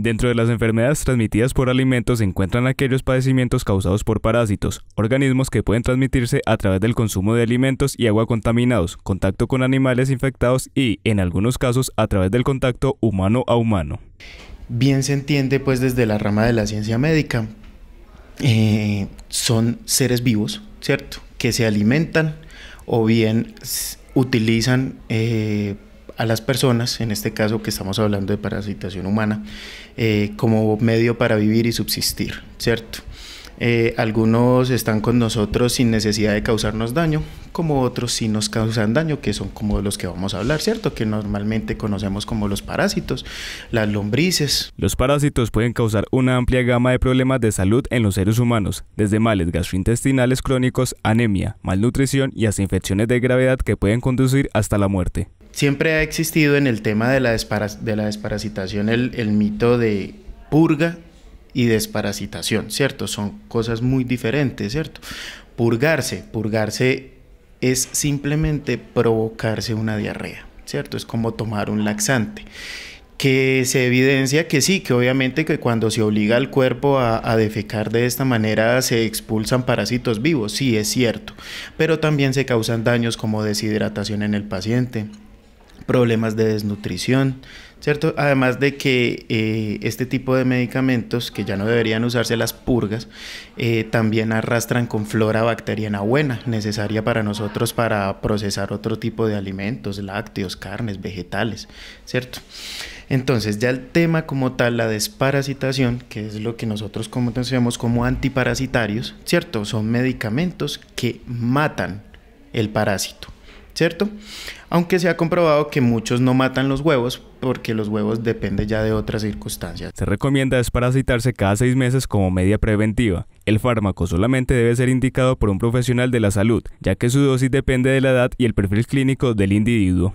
Dentro de las enfermedades transmitidas por alimentos se encuentran aquellos padecimientos causados por parásitos, organismos que pueden transmitirse a través del consumo de alimentos y agua contaminados, contacto con animales infectados y, en algunos casos, a través del contacto humano a humano. Bien se entiende pues desde la rama de la ciencia médica, eh, son seres vivos, ¿cierto? Que se alimentan o bien utilizan eh, a las personas, en este caso que estamos hablando de parasitación humana, eh, como medio para vivir y subsistir, ¿cierto? Eh, algunos están con nosotros sin necesidad de causarnos daño, como otros sí nos causan daño, que son como los que vamos a hablar, ¿cierto? Que normalmente conocemos como los parásitos, las lombrices. Los parásitos pueden causar una amplia gama de problemas de salud en los seres humanos, desde males gastrointestinales crónicos, anemia, malnutrición y hasta infecciones de gravedad que pueden conducir hasta la muerte. Siempre ha existido en el tema de la, desparasitación el mito de purga y desparasitación, ¿cierto? Son cosas muy diferentes, ¿cierto? Purgarse, purgarse es simplemente provocarse una diarrea, ¿cierto? Es como tomar un laxante que se evidencia que sí, que obviamente que cuando se obliga al cuerpo a, a, defecar de esta manera se expulsan parásitos vivos, sí es cierto, pero también se causan daños como deshidratación en el paciente, problemas de desnutrición, ¿cierto? Además de que eh, este tipo de medicamentos, que ya no deberían usarse las purgas, eh, también arrastran con flora bacteriana buena, necesaria para nosotros para procesar otro tipo de alimentos, lácteos, carnes, vegetales, ¿cierto? Entonces ya el tema como tal, la desparasitación, que es lo que nosotros conocemos como antiparasitarios, ¿cierto? Son medicamentos que matan el parásito. ¿cierto? Aunque se ha comprobado que muchos no matan los huevos porque los huevos dependen ya de otras circunstancias. Se recomienda desparasitarse cada seis meses como media preventiva. El fármaco solamente debe ser indicado por un profesional de la salud, ya que su dosis depende de la edad y el perfil clínico del individuo.